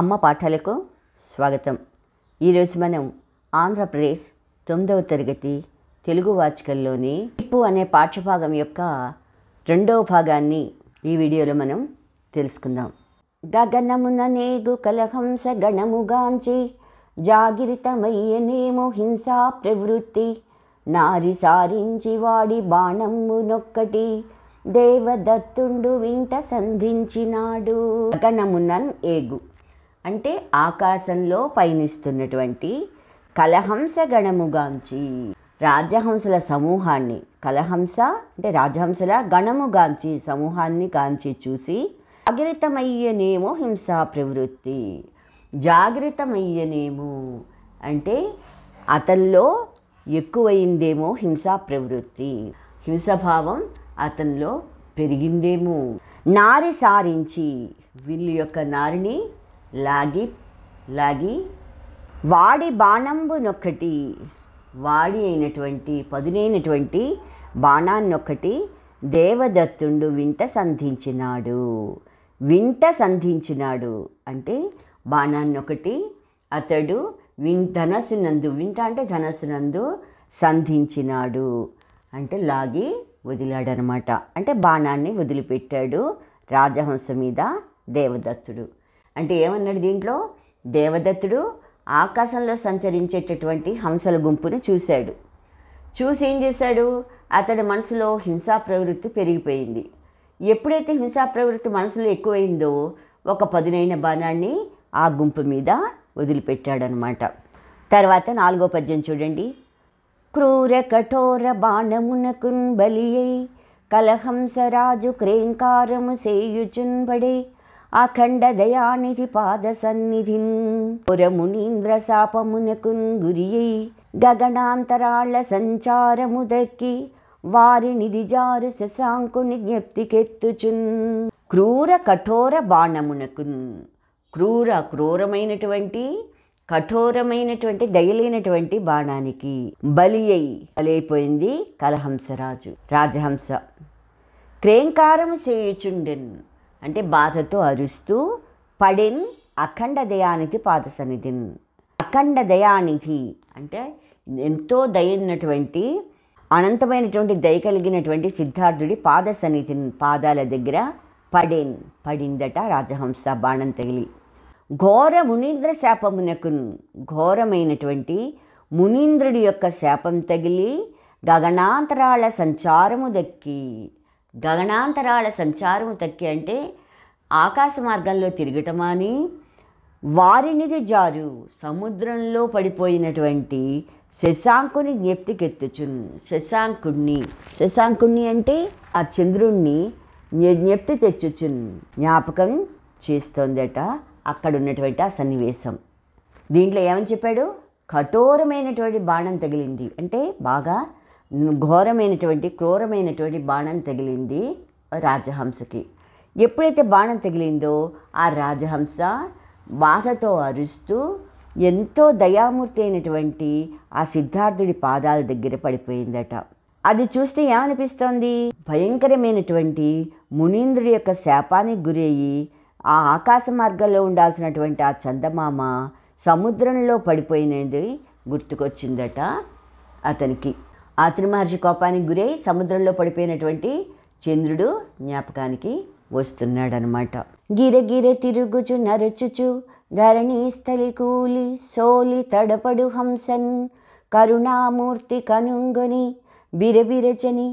అమ్మ పాఠాలకు స్వాగతం ఈరోజు మనం ఆంధ్రప్రదేశ్ తొమ్మిదవ తరగతి తెలుగు వాచికల్లోని ఇప్పు అనే పాఠ్యభాగం యొక్క రెండవ భాగాన్ని ఈ వీడియోలో మనం తెలుసుకుందాం గగనమున నేగు కలహంస గణముగాంచి జాగిరితమయ్యనేమో హింసా ప్రవృత్తి నారి సారించి వాడి బాణమునొక్కటి దేవదత్తుండు వింట సంధించినాడు గగనమున ఏగు అంటే ఆకాశంలో పయనిస్తున్నటువంటి కలహంస గణముగాంచి రాజహంసల సమూహాన్ని కలహంస అంటే రాజహంసల గణముగాంచి సమూహాన్ని కాంచి చూసి జాగ్రత్తమయ్యనేమో హింసా ప్రవృత్తి జాగ్రత్తమయ్యనేమో అంటే అతనిలో ఎక్కువైందేమో హింసా ప్రవృత్తి హింసభావం అతనిలో పెరిగిందేమో నారి సారించి వీళ్ళ యొక్క నారిని లాగి లాగి వాడి బాణంబునొక్కటి వాడి అయినటువంటి పదునైనటువంటి బాణాన్నొక్కటి దేవదత్తుడు వింట సంధించినాడు వింట సంధించినాడు అంటే బాణాన్నొకటి అతడు విన్ ధనస్సునందు వింట అంటే ధనస్సునందు సంధించినాడు అంటే లాగి వదిలాడనమాట అంటే బాణాన్ని వదిలిపెట్టాడు రాజహంస మీద దేవదత్తుడు అంటే ఏమన్నాడు దీంట్లో దేవదత్తుడు ఆకాశంలో సంచరించేటటువంటి హంసల గుంపుని చూశాడు చూసి ఏం చేశాడు అతడి మనసులో హింసా ప్రవృత్తి పెరిగిపోయింది ఎప్పుడైతే హింసా ప్రవృత్తి మనసులో ఎక్కువైందో ఒక పదునైన బాణాన్ని ఆ గుంపు మీద వదిలిపెట్టాడనమాట తర్వాత నాలుగో పద్యం చూడండి క్రూర కఠోర బాణమునకున్ బలియై కలహంసరాజు క్రేంకారము సేయుచున్బడే అఖండ దయానిధి పాద సన్నిధిన్ పురమునీంద్ర శాపమునకున్ గురియై గగనాంతరాళ సంచారముదక్కి నిధి జారు శశాంకుని జ్ఞప్తికెత్తుచున్ క్రూర కఠోర బాణమునకున్ క్రూర క్రూరమైనటువంటి కఠోరమైనటువంటి దయలేనటువంటి బాణానికి బలి అయి బలైపోయింది కలహంసరాజు రాజహంస క్రేంకారం చేయుచుండెన్ అంటే బాధతో అరుస్తూ పడిన్ అఖండ దయానిధి పాద పాదసన్నిధిన్ అఖండ దయానిధి అంటే ఎంతో దయన్నటువంటి అనంతమైనటువంటి దయ కలిగినటువంటి సిద్ధార్థుడి పాద సన్నిధి పాదాల దగ్గర పడేన్ పడిందట రాజహంస బాణం తగిలి ఘోర మునీంద్ర శాపమునకు ఘోరమైనటువంటి మునీంద్రుడి యొక్క శాపం తగిలి గగనాంతరాల సంచారము దక్కి గగనాంతరాల సంచారం తక్కి అంటే ఆకాశ మార్గంలో తిరగటమాని వారినిది జారు సముద్రంలో పడిపోయినటువంటి శశాంకుని జ్ఞప్తికెత్తుచును శశాంకుణ్ణి శశాంకుణ్ణి అంటే ఆ చంద్రుణ్ణి జ్ఞప్తి తెచ్చుచును జ్ఞాపకం చేస్తోందట అక్కడ ఉన్నటువంటి ఆ సన్నివేశం దీంట్లో ఏమని చెప్పాడు కఠోరమైనటువంటి బాణం తగిలింది అంటే బాగా ఘోరమైనటువంటి క్రూరమైనటువంటి బాణం తగిలింది రాజహంసకి ఎప్పుడైతే బాణం తగిలిందో ఆ రాజహంస బాధతో అరుస్తూ ఎంతో దయామూర్తి అయినటువంటి ఆ సిద్ధార్థుడి పాదాల దగ్గర పడిపోయిందట అది చూస్తే ఏమనిపిస్తోంది భయంకరమైనటువంటి మునీంద్రుడి యొక్క శాపానికి గురయ్యి ఆ ఆకాశ మార్గంలో ఉండాల్సినటువంటి ఆ చందమామ సముద్రంలో పడిపోయినది గుర్తుకొచ్చిందట అతనికి ఆ త్రిమహర్షి కోపానికి గురై సముద్రంలో పడిపోయినటువంటి చంద్రుడు జ్ఞాపకానికి వస్తున్నాడనమాట గిర గిర తిరుగుచు నరచుచు ధరణి స్థలి కూలి సోలి తడపడు హంసన్ కరుణామూర్తి కనుంగొని బిరబిరచని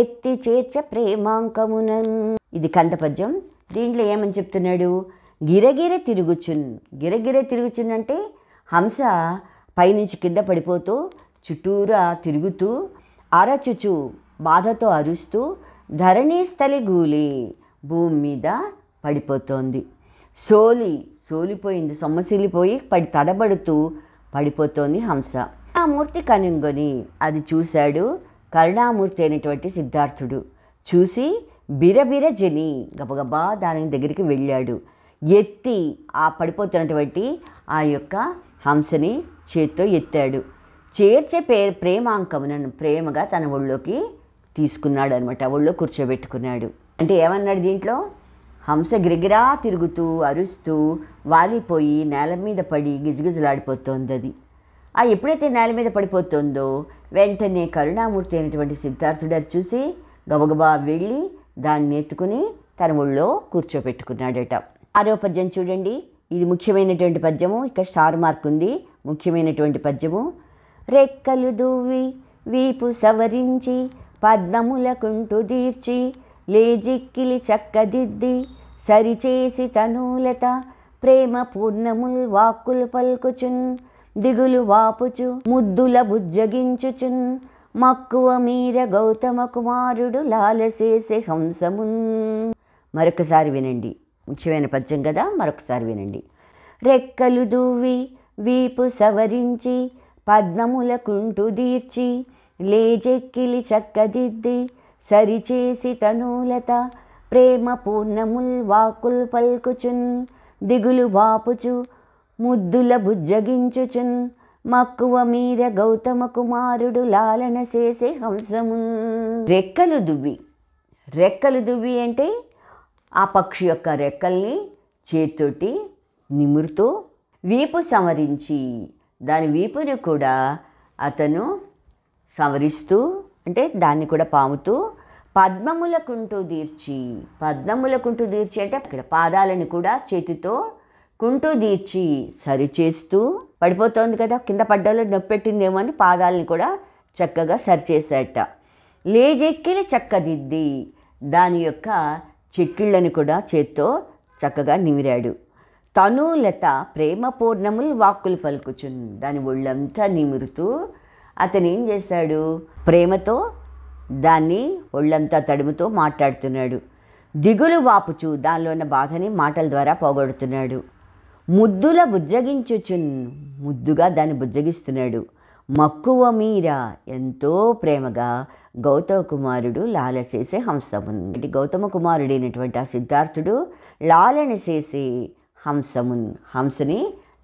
ఎత్తి చేర్చ ప్రేమాంకమునన్ ఇది కందపద్యం దీంట్లో ఏమని చెప్తున్నాడు గిరగిర తిరుగుచున్ గిరగిర తిరుగుచున్ అంటే హంస పైనుంచి కింద పడిపోతూ చుట్టూరా తిరుగుతూ అరచుచు బాధతో అరుస్తూ ధరణీస్థలి స్థలి గూలి భూమి మీద పడిపోతోంది సోలి సోలిపోయింది సొమ్మసిలిపోయి పడి తడబడుతూ పడిపోతోంది హంస కరుణామూర్తి కనుగొని అది చూశాడు కరుణామూర్తి అయినటువంటి సిద్ధార్థుడు చూసి బిరబిర జని గబగబా దాని దగ్గరికి వెళ్ళాడు ఎత్తి ఆ పడిపోతున్నటువంటి ఆ యొక్క హంసని చేత్తో ఎత్తాడు చేర్చే పే ప్రేమాంకమునను ప్రేమగా తన ఒళ్ళోకి తీసుకున్నాడు అనమాట ఒళ్ళో కూర్చోబెట్టుకున్నాడు అంటే ఏమన్నాడు దీంట్లో హంస గిరిగిరా తిరుగుతూ అరుస్తూ వాలిపోయి నేల మీద పడి గిజగిజలాడిపోతోంది అది ఆ ఎప్పుడైతే నేల మీద పడిపోతుందో వెంటనే కరుణామూర్తి అయినటువంటి సిద్ధార్థుడు అది చూసి గబగబా వెళ్ళి దాన్ని ఎత్తుకుని తన ఒళ్ళో కూర్చోపెట్టుకున్నాడట ఆరో పద్యం చూడండి ఇది ముఖ్యమైనటువంటి పద్యము ఇక స్టార్ మార్క్ ఉంది ముఖ్యమైనటువంటి పద్యము రెక్కలు దువ్వి వీపు సవరించి పద్మములకుంటు తీర్చి లేజిక్కిలి చక్కదిద్ది సరిచేసి తనూలత ప్రేమ పూర్ణముల్ వాక్కులు పలుకుచున్ దిగులు వాపుచు ముద్దుల బుజ్జగించుచున్ మక్కువ మీర గౌతమ కుమారుడు లాలసేసే హంసమున్ మరొకసారి వినండి ముఖ్యమైన పద్యం కదా మరొకసారి వినండి రెక్కలు దువ్వి వీపు సవరించి పద్మముల దీర్చి లేజెక్కిలి చక్కదిద్ది సరిచేసి తనూలత ప్రేమ పూర్ణముల్ వాకుల్ పల్కుచున్ దిగులు వాపుచు ముద్దుల బుజ్జగించుచున్ మక్కువ మీర గౌతమ కుమారుడు లాలన చేసే హంసము రెక్కలు దువ్వి రెక్కలు దువ్వి అంటే ఆ పక్షి యొక్క రెక్కల్ని చేతుటి నిమురుతూ వీపు సమరించి దాని వీపుని కూడా అతను సంవరిస్తూ అంటే దాన్ని కూడా పాముతూ పద్మములకుంటూ దీర్చి పద్మములకుంటూ దీర్చి అంటే అక్కడ పాదాలను కూడా చేతితో కుంటూ దీర్చి సరిచేస్తూ పడిపోతోంది కదా కింద పడ్డలో నొప్పి పెట్టిందేమో అని పాదాలను కూడా చక్కగా సరిచేసేట లేజెక్కిలి చక్కదిద్ది దాని యొక్క చెక్కిళ్ళని కూడా చేత్తో చక్కగా నిమిరాడు తను ప్రేమ ప్రేమపూర్ణములు వాక్కులు పలుకుచుంది దాని ఒళ్ళంతా నిమురుతూ అతను ఏం చేశాడు ప్రేమతో దాన్ని ఒళ్ళంతా తడుముతో మాట్లాడుతున్నాడు దిగులు వాపుచు దానిలో ఉన్న బాధని మాటల ద్వారా పోగొడుతున్నాడు ముద్దుల బుజ్జగించుచున్ ముద్దుగా దాన్ని బుజ్జగిస్తున్నాడు మక్కువ మీర ఎంతో ప్రేమగా గౌతమ కుమారుడు లాల చేసే హంసముంది గౌతమ కుమారుడైనటువంటి ఆ సిద్ధార్థుడు లాలని చేసి హంసమున్ హంసని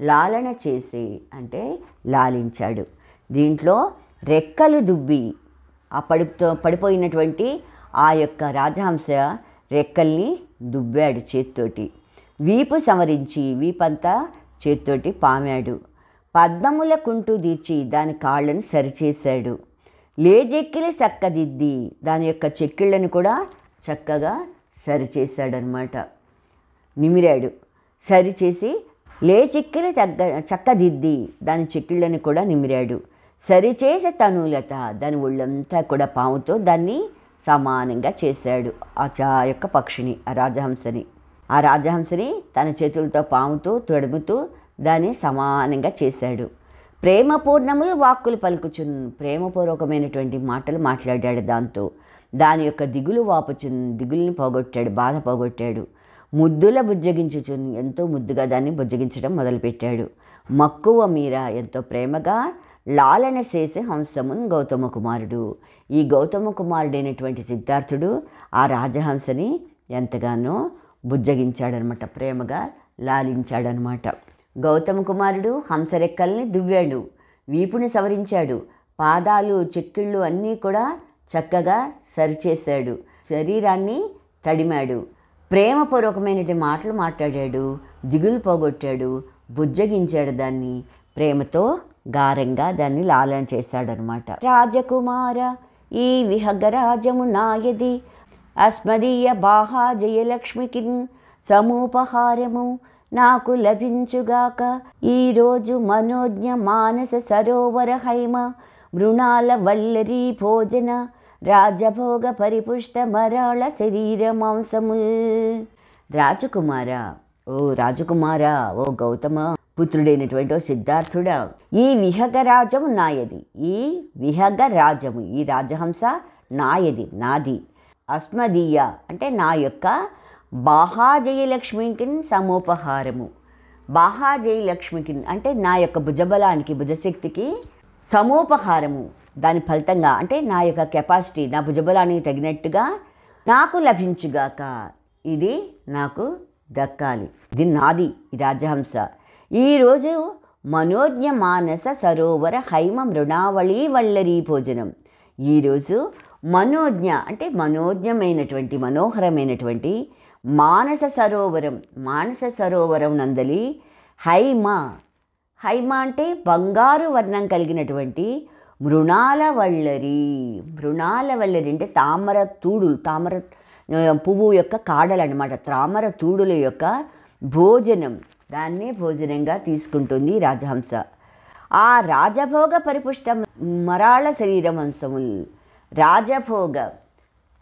లాలన చేసి అంటే లాలించాడు దీంట్లో రెక్కలు దుబ్బి ఆ పడుపుతో పడిపోయినటువంటి ఆ యొక్క రాజహంస రెక్కల్ని దుబ్బాడు చేత్తోటి వీపు సమరించి వీపంతా చేత్తోటి పామాడు పద్మముల కుంటు దీర్చి దాని కాళ్ళను సరిచేశాడు లేజెక్కిలి చక్కదిద్ది దాని యొక్క చెక్కిళ్ళను కూడా చక్కగా సరిచేశాడనమాట నిమిరాడు సరిచేసి లేచిక్కిలి తగ్గ చక్కదిద్ది దాని చిక్కిళ్ళని కూడా నిమిరాడు సరిచేసే తనులత దాని ఒళ్ళంతా కూడా పాముతో దాన్ని సమానంగా చేశాడు ఆ చా యొక్క పక్షిని ఆ రాజహంసని ఆ రాజహంసని తన చేతులతో పాముతూ తొడుగుతూ దాన్ని సమానంగా చేశాడు ప్రేమపూర్ణములు వాక్కులు పలుకుచున్ ప్రేమపూర్వకమైనటువంటి మాటలు మాట్లాడాడు దాంతో దాని యొక్క దిగులు వాపుచున్ దిగుల్ని పోగొట్టాడు బాధ పోగొట్టాడు ముద్దుల బుజ్జగించుచు ఎంతో ముద్దుగా దాన్ని బుజ్జగించడం మొదలుపెట్టాడు మక్కువ మీర ఎంతో ప్రేమగా లాలన చేసే హంసమున్ గౌతమ కుమారుడు ఈ గౌతమ కుమారుడైనటువంటి సిద్ధార్థుడు ఆ రాజహంసని ఎంతగానో బుజ్జగించాడనమాట ప్రేమగా లాలించాడనమాట గౌతమ కుమారుడు హంసరెక్కల్ని దువ్వాడు వీపుని సవరించాడు పాదాలు చెక్కిళ్ళు అన్నీ కూడా చక్కగా సరిచేశాడు శరీరాన్ని తడిమాడు ప్రేమపూర్వకమైనటువంటి మాటలు మాట్లాడాడు దిగులు పోగొట్టాడు బుజ్జగించాడు దాన్ని ప్రేమతో గారంగా దాన్ని లాలన చేశాడనమాట రాజకుమార ఈ విహగరాజము నాయది అస్మదీయ బాహా జయలక్ష్మికి సమూపహారము నాకు లభించుగాక ఈరోజు మనోజ్ఞ మానస సరోవర హైమ మృణాల వల్లరీ భోజన రాజభోగ పరిపుష్ట మరాళ శరీర మాంసముల్ రాజకుమార ఓ రాజకుమార ఓ గౌతమ పుత్రుడైనటువంటి ఓ సిద్ధార్థుడా ఈ విహగ రాజము నాయది ఈ విహగ రాజము ఈ రాజహంస నాయది నాది అస్మదీయ అంటే నా యొక్క బాహాజయలక్ష్మికి సమోపహారము బాహాజయలక్ష్మికి అంటే నా యొక్క భుజబలానికి భుజశక్తికి సమోపహారము దాని ఫలితంగా అంటే నా యొక్క కెపాసిటీ నా భుజబలానికి తగినట్టుగా నాకు లభించుగాక ఇది నాకు దక్కాలి ఇది నాది ఈ రాజహంస ఈరోజు మనోజ్ఞ మానస సరోవర హైమ మృణావళి వల్లరి భోజనం ఈరోజు మనోజ్ఞ అంటే మనోజ్ఞమైనటువంటి మనోహరమైనటువంటి మానస సరోవరం మానస సరోవరం నందలి హైమ హైమ అంటే బంగారు వర్ణం కలిగినటువంటి మృణాల వల్లరి మృణాల వల్లరి అంటే తామర తూడులు తామర పువ్వు యొక్క కాడలు అనమాట తామర తూడుల యొక్క భోజనం దాన్నే భోజనంగా తీసుకుంటుంది రాజహంస ఆ రాజభోగ పరిపుష్ట మరాళ శరీర అంశములు రాజభోగ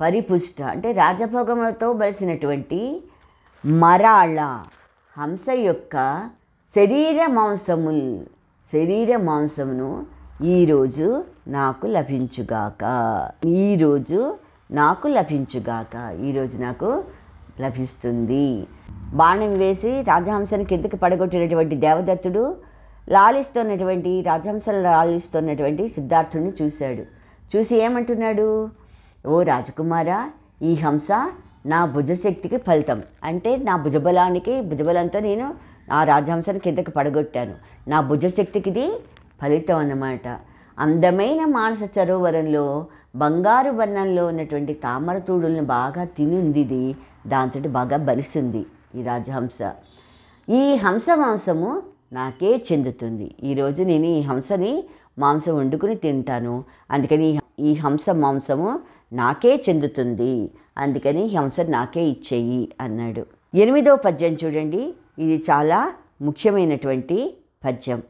పరిపుష్ట అంటే రాజభోగములతో బలిసినటువంటి మరాళ హంస యొక్క శరీర మాంసముల్ శరీర మాంసమును ఈరోజు నాకు లభించుగాక ఈరోజు నాకు లభించుగాక ఈరోజు నాకు లభిస్తుంది బాణం వేసి రాజహంసను కిందకి పడగొట్టినటువంటి దేవదత్తుడు లాలిస్తున్నటువంటి రాజహంసలు లాలిస్తున్నటువంటి సిద్ధార్థుడిని చూశాడు చూసి ఏమంటున్నాడు ఓ రాజకుమారా ఈ హంస నా భుజశక్తికి ఫలితం అంటే నా భుజబలానికి భుజబలంతో నేను ఆ రాజహంసను కిందకి పడగొట్టాను నా భుజశక్తికి ఫలితం అన్నమాట అందమైన మానస సరోవరంలో బంగారు వర్ణంలో ఉన్నటువంటి తామరతూడులను బాగా తిని ఉంది ఇది దాంతో బాగా బలిసింది ఈ రాజహంస ఈ హంస మాంసము నాకే చెందుతుంది ఈరోజు నేను ఈ హంసని మాంసం వండుకుని తింటాను అందుకని ఈ హంస మాంసము నాకే చెందుతుంది అందుకని హంస నాకే ఇచ్చేయి అన్నాడు ఎనిమిదవ పద్యం చూడండి ఇది చాలా ముఖ్యమైనటువంటి పద్యం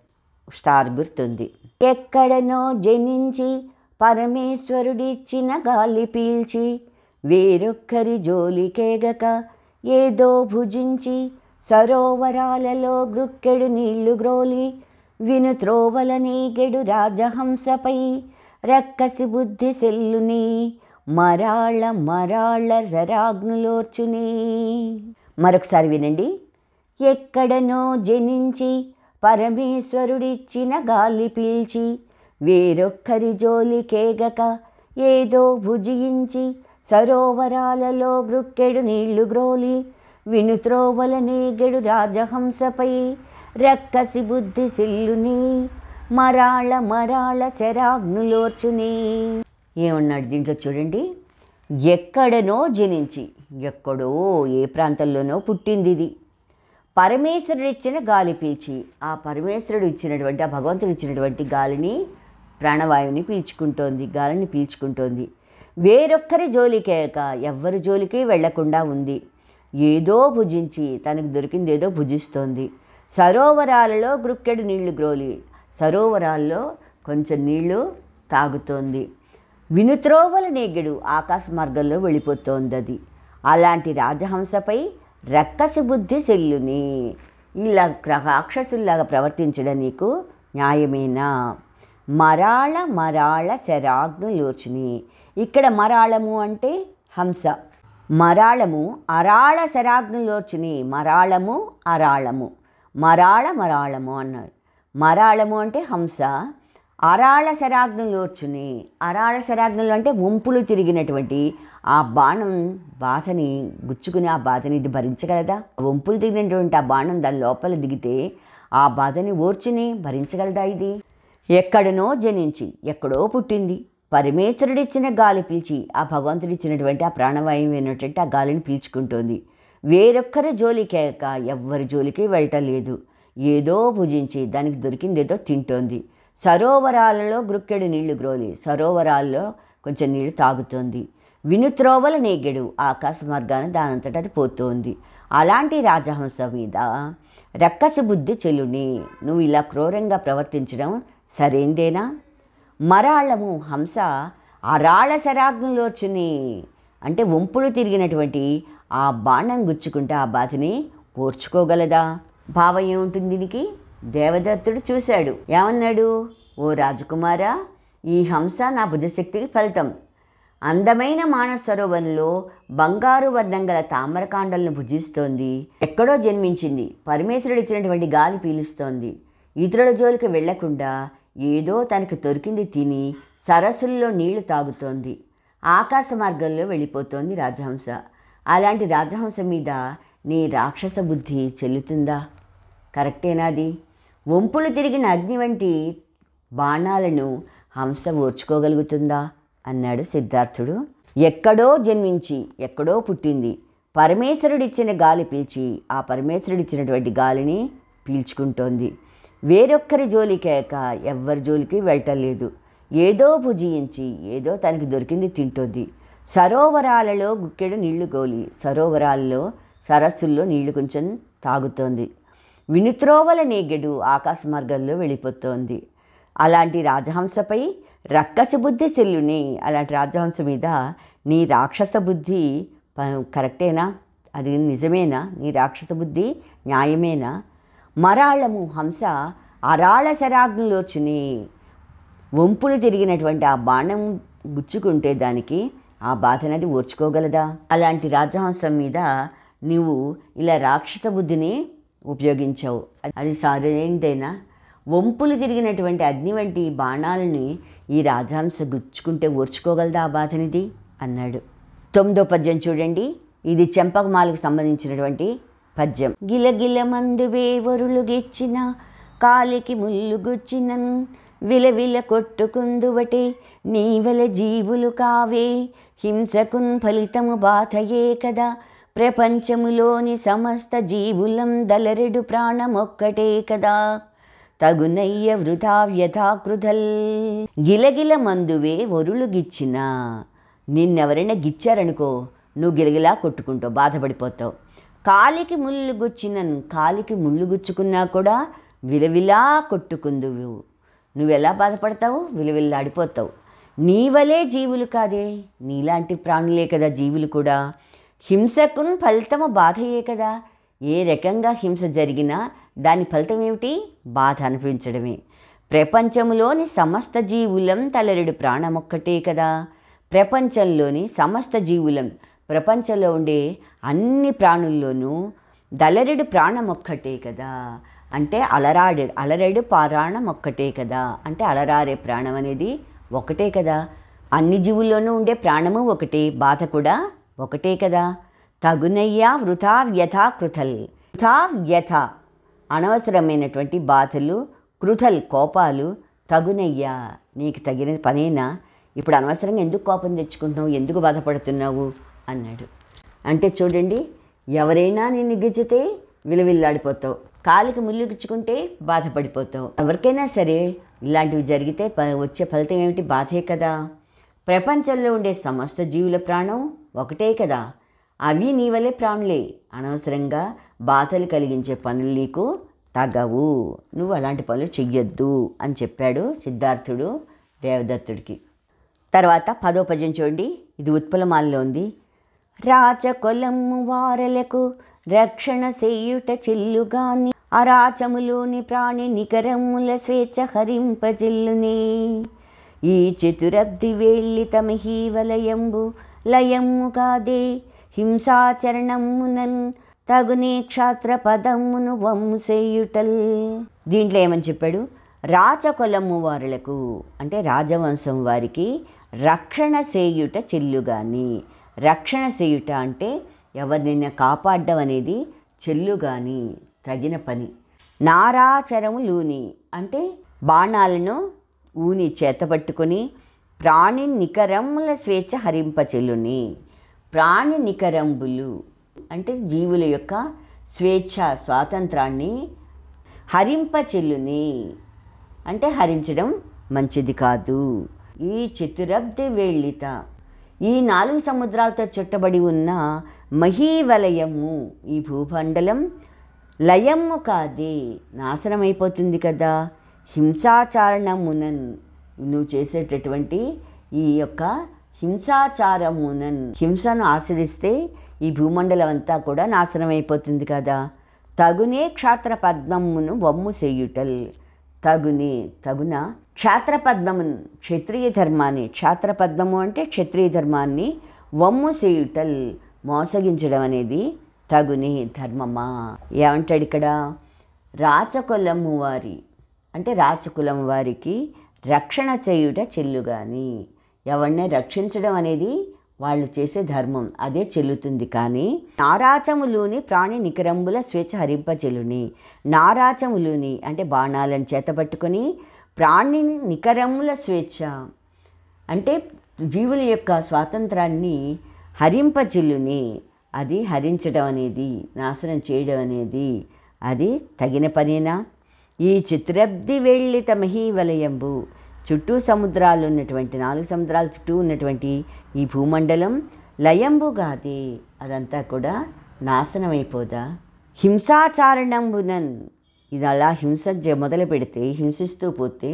స్టార్ గుర్తుంది ఎక్కడనో జనించి పరమేశ్వరుడిచ్చిన గాలి పీల్చి వేరొక్కరి జోలికేగక ఏదో భుజించి సరోవరాలలో గ్రుక్కెడు నీళ్లు గ్రోలి విను త్రోవల నీగెడు రాజహంసపై రక్కసి బుద్ధి సెల్లుని మరాళ్ళ మరాళ్ళ జరాగ్నులోర్చుని మరొకసారి వినండి ఎక్కడనో జనించి పరమేశ్వరుడిచ్చిన గాలి పీల్చి వేరొక్కరి కేగక ఏదో భుజించి సరోవరాలలో గ్రుక్కెడు నీళ్లు గ్రోలి వినుత్రోవల నీగెడు రాజహంసపై రక్కసి బుద్ధి సిల్లుని మరాళ మరాళ శరాగ్నులోర్చుని ఏమన్నాడు దీంట్లో చూడండి ఎక్కడనో జనించి ఎక్కడో ఏ ప్రాంతంలోనో పుట్టింది ఇది పరమేశ్వరుడు ఇచ్చిన గాలి పీల్చి ఆ పరమేశ్వరుడు ఇచ్చినటువంటి ఆ భగవంతుడు ఇచ్చినటువంటి గాలిని ప్రాణవాయువుని పీల్చుకుంటోంది గాలిని పీల్చుకుంటోంది వేరొక్కరి జోలికేక ఎవ్వరి జోలికి వెళ్లకుండా ఉంది ఏదో భుజించి తనకు దొరికింది ఏదో భుజిస్తోంది సరోవరాలలో గ్రుక్కెడు నీళ్లు గ్రోలి సరోవరాల్లో కొంచెం నీళ్లు తాగుతోంది వినుత్రోవల నేగెడు ఆకాశ మార్గంలో వెళ్ళిపోతోంది అది అలాంటి రాజహంసపై రక్కసి బుద్ధి సెల్లుని ఇలా రాక్షసుల్లాగా ప్రవర్తించడం నీకు న్యాయమేనా మరాళ మరాళ శరాగ్ను లోచుని ఇక్కడ మరాళము అంటే హంస మరాళము అరాళ శరాగ్ను లోచుని మరాళము అరాళము మరాళ మరాళము అన్నారు మరాళము అంటే హంస అరాళ శరాగ్నం యోర్చుని అరాళ శరాగ్నులు అంటే వంపులు తిరిగినటువంటి ఆ బాణం బాధని గుచ్చుకుని ఆ బాధని ఇది భరించగలదా వంపులు తిరిగినటువంటి ఆ బాణం దాని లోపల దిగితే ఆ బాధని ఓర్చుని భరించగలదా ఇది ఎక్కడనో జనించి ఎక్కడో పుట్టింది పరమేశ్వరుడిచ్చిన గాలి పీల్చి ఆ భగవంతుడిచ్చినటువంటి ఆ ప్రాణవాయువు అయినటువంటి ఆ గాలిని పీల్చుకుంటోంది వేరొక్కరి జోలికేక ఎవ్వరి జోలికి వెళ్ళటం లేదు ఏదో భుజించి దానికి దొరికిందేదో తింటోంది సరోవరాలలో గ్రుక్కెడు నీళ్లు గ్రోలి సరోవరాల్లో కొంచెం నీళ్లు తాగుతోంది వినుత్రోవల నేగెడు ఆకాశ మార్గాన దానంతట అది పోతోంది అలాంటి రాజహంస మీద రక్కసు బుద్ధి చెలుని నువ్వు ఇలా క్రూరంగా ప్రవర్తించడం సరైందేనా మరాళము హంస అరాళ శరాగ్నిలోర్చుని అంటే వంపులు తిరిగినటువంటి ఆ బాణం గుచ్చుకుంటే ఆ బాధని ఓర్చుకోగలదా భావం ఏముంటుంది దీనికి దేవదత్తుడు చూశాడు ఏమన్నాడు ఓ రాజకుమారా ఈ హంస నా భుజశక్తికి ఫలితం అందమైన మానసరోవరంలో సరోవరంలో బంగారు వర్ణం గల తామరకాండలను భుజిస్తోంది ఎక్కడో జన్మించింది పరమేశ్వరుడు ఇచ్చినటువంటి గాలి పీలుస్తోంది ఇతరుల జోలికి వెళ్లకుండా ఏదో తనకు దొరికింది తిని సరస్సుల్లో నీళ్లు తాగుతోంది ఆకాశ మార్గంలో వెళ్ళిపోతోంది రాజహంస అలాంటి రాజహంస మీద నీ రాక్షస బుద్ధి చెల్లుతుందా కరెక్టేనాది వంపులు తిరిగిన అగ్ని వంటి బాణాలను హంస ఓర్చుకోగలుగుతుందా అన్నాడు సిద్ధార్థుడు ఎక్కడో జన్మించి ఎక్కడో పుట్టింది పరమేశ్వరుడిచ్చిన గాలి పీల్చి ఆ పరమేశ్వరుడిచ్చినటువంటి గాలిని పీల్చుకుంటోంది వేరొక్కరి జోలికేక ఎవ్వరి జోలికి వెళ్ళటలేదు ఏదో భుజించి ఏదో తనకి దొరికింది తింటోంది సరోవరాలలో గుక్కెడు నీళ్లు గోలి సరోవరాల్లో సరస్సుల్లో నీళ్లు కొంచెం తాగుతోంది వినుత్రోవల నేగెడు ఆకాశ మార్గంలో వెళ్ళిపోతోంది అలాంటి రాజహంసపై రక్కస బుద్ధి శల్యుని అలాంటి రాజహంస మీద నీ రాక్షస బుద్ధి కరెక్టేనా అది నిజమేనా నీ రాక్షస బుద్ధి న్యాయమేనా మరాళము హంస అరాళ శరాగ్నిలోచుని వంపులు తిరిగినటువంటి ఆ బాణం గుచ్చుకుంటే దానికి ఆ బాధనది ఓర్చుకోగలదా అలాంటి రాజహంసం మీద నువ్వు ఇలా రాక్షస బుద్ధిని ఉపయోగించావు అది సరైనదేనా వంపులు తిరిగినటువంటి అగ్ని వంటి బాణాలని ఈ రాధాంశ గుచ్చుకుంటే ఓర్చుకోగలదా ఆ బాధనిది అన్నాడు తొమ్మిదో పద్యం చూడండి ఇది చెంపకమాలకు సంబంధించినటువంటి పద్యం గిలగిల మందు వేవరులు గెచ్చిన కాలికి ముళ్ళు గుచ్చిన విలవిల కొట్టుకుందువటే నీవల జీవులు కావే హింసకున్ ఫలితము బాధయే కదా ప్రపంచములోని సమస్త జీవులం దలరెడు ప్రాణమొక్కటే కదా తగునయ్య వృధా వ్యథాకృధల్ గిలగిల మందువే ఒరులు గిచ్చిన నిన్నెవరైనా గిచ్చారనుకో నువ్వు గిలగిలా కొట్టుకుంటావు బాధపడిపోతావు కాలికి ముళ్ళు గుచ్చినన్ కాలికి ముళ్ళు గుచ్చుకున్నా కూడా విలవిలా కొట్టుకుందువు నువ్వెలా బాధపడతావు విలవిల్లాడిపోతావు నీ వలే జీవులు కాదే నీలాంటి ప్రాణులే కదా జీవులు కూడా హింసకు ఫలితము బాధయే కదా ఏ రకంగా హింస జరిగినా దాని ఫలితం ఏమిటి బాధ అనిపించడమే ప్రపంచంలోని సమస్త జీవులం తలరెడు ప్రాణమొక్కటే కదా ప్రపంచంలోని సమస్త జీవులం ప్రపంచంలో ఉండే అన్ని ప్రాణుల్లోనూ దలరుడు ప్రాణం ఒక్కటే కదా అంటే అలరాడు అలరెడు ప్రాణం ఒక్కటే కదా అంటే అలరారే ప్రాణం అనేది ఒకటే కదా అన్ని జీవుల్లోనూ ఉండే ప్రాణము ఒకటే బాధ కూడా ఒకటే కదా తగునయ్యా వృథా వ్యథా కృథల్ వృథా వ్యథ అనవసరమైనటువంటి బాధలు కృథల్ కోపాలు తగునయ్యా నీకు తగిన పనేనా ఇప్పుడు అనవసరంగా ఎందుకు కోపం తెచ్చుకుంటున్నావు ఎందుకు బాధపడుతున్నావు అన్నాడు అంటే చూడండి ఎవరైనా నిన్ను గిచ్చితే విలువిల్లాడిపోతావు కాలికి ముల్లుగుచ్చుకుంటే బాధపడిపోతావు ఎవరికైనా సరే ఇలాంటివి జరిగితే వచ్చే ఫలితం ఏమిటి బాధే కదా ప్రపంచంలో ఉండే సమస్త జీవుల ప్రాణం ఒకటే కదా అవి నీ వలే ప్రాణులే అనవసరంగా బాధలు కలిగించే పనులు నీకు తగవు నువ్వు అలాంటి పనులు చెయ్యొద్దు అని చెప్పాడు సిద్ధార్థుడు దేవదత్తుడికి తర్వాత పదోపజం చూడండి ఇది ఉత్పలమాలలో ఉంది రాచకొలము వారలకు రక్షణ చేయుట చెల్లుగాని రాచములోని ప్రాణి నికరముల స్వేచ్ఛ హరింపజిల్లునే ఈ చతురబ్ది వేళ్ళి తమ హీవలయంబు లయమ్ము కాదే హింసాచరణమున తగునే క్షాత్ర పదమును వంశేయుటల్ దీంట్లో ఏమని చెప్పాడు రాచకొలము వారులకు అంటే రాజవంశం వారికి రక్షణ సేయుట చెల్లుగాని రక్షణ సేయుట అంటే ఎవరినైనా కాపాడడం అనేది చెల్లుగాని తగిన పని నారాచరము లూని అంటే బాణాలను ఊని చేతపట్టుకొని ప్రాణి నికరముల స్వేచ్ఛ హరింపచెల్లుని ప్రాణి నికరంబులు అంటే జీవుల యొక్క స్వేచ్ఛ స్వాతంత్రాన్ని హరింపచెల్లుని అంటే హరించడం మంచిది కాదు ఈ చతురబ్ది వేళ్ళిత ఈ నాలుగు సముద్రాలతో చుట్టబడి ఉన్న మహీవలయము ఈ భూభండలం లయము కాదే నాశనమైపోతుంది కదా హింసాచారణమునన్ నువ్వు చేసేటటువంటి ఈ యొక్క హింసాచారమునన్ హింసను ఆశ్రయిస్తే ఈ భూమండలం అంతా కూడా నాశనం అయిపోతుంది కదా తగునే క్షాత్ర పద్మమును వమ్ము చేయుటల్ తగునే తగున క్షాత్ర పద్మమును క్షత్రియ ధర్మాన్ని క్షాత్ర పద్మము అంటే క్షత్రియ ధర్మాన్ని వమ్ము చేయుటల్ మోసగించడం అనేది తగునే ధర్మమా ఏమంటాడు ఇక్కడ రాచకులము వారి అంటే రాచకులం వారికి రక్షణ చేయుట చెల్లుగాని ఎవరినే రక్షించడం అనేది వాళ్ళు చేసే ధర్మం అదే చెల్లుతుంది కానీ నారాచములుని ప్రాణి నికరంబుల స్వేచ్ఛ హరింపచెలుని నారాచములుని అంటే బాణాలను చేతపట్టుకొని ప్రాణి నికరముల స్వేచ్ఛ అంటే జీవుల యొక్క స్వాతంత్రాన్ని హరింపచెలుని అది హరించడం అనేది నాశనం చేయడం అనేది అది తగిన పనేనా ఈ చిత్రబ్ది వెళ్ళిత వలయంబు చుట్టూ సముద్రాలు ఉన్నటువంటి నాలుగు సముద్రాల చుట్టూ ఉన్నటువంటి ఈ భూమండలం లయంబుగాది అదంతా కూడా నాశనమైపోదా హింసాచారణంబునన్ ఇది అలా హింస మొదలు పెడితే హింసిస్తూ పోతే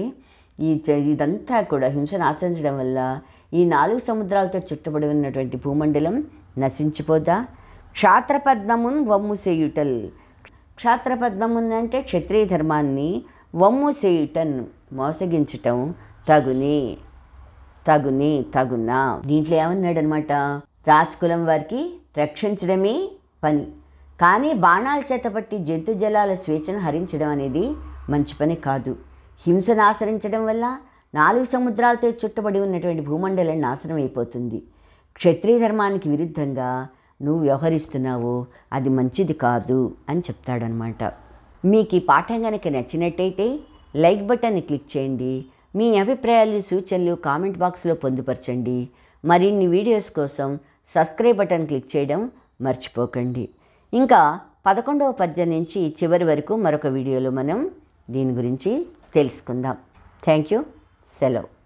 ఈ ఇదంతా కూడా హింసను ఆచరించడం వల్ల ఈ నాలుగు సముద్రాలతో చుట్టబడి ఉన్నటువంటి భూమండలం నశించిపోదా క్షాత్రపద్మమున్ వమ్ము సేయుటల్ క్షాత్రపద్మమున్ అంటే క్షత్రియ ధర్మాన్ని వమ్ము సేయుటన్ మోసగించటం తగుని తగుని తగునా దీంట్లో ఏమన్నాడనమాట రాజకులం వారికి రక్షించడమే పని కానీ బాణాల చేతపట్టి జంతు జలాల స్వేచ్ఛను హరించడం అనేది మంచి పని కాదు హింసను ఆచరించడం వల్ల నాలుగు సముద్రాలతో చుట్టబడి ఉన్నటువంటి భూమండలం నాశనం అయిపోతుంది క్షత్రియ ధర్మానికి విరుద్ధంగా నువ్వు వ్యవహరిస్తున్నావు అది మంచిది కాదు అని చెప్తాడనమాట మీకు ఈ పాఠం కనుక నచ్చినట్టయితే లైక్ బటన్ని క్లిక్ చేయండి మీ అభిప్రాయాలు సూచనలు కామెంట్ బాక్స్లో పొందుపరచండి మరిన్ని వీడియోస్ కోసం సబ్స్క్రైబ్ బటన్ క్లిక్ చేయడం మర్చిపోకండి ఇంకా పదకొండవ పద్యం నుంచి చివరి వరకు మరొక వీడియోలో మనం దీని గురించి తెలుసుకుందాం థ్యాంక్ యూ సెలవు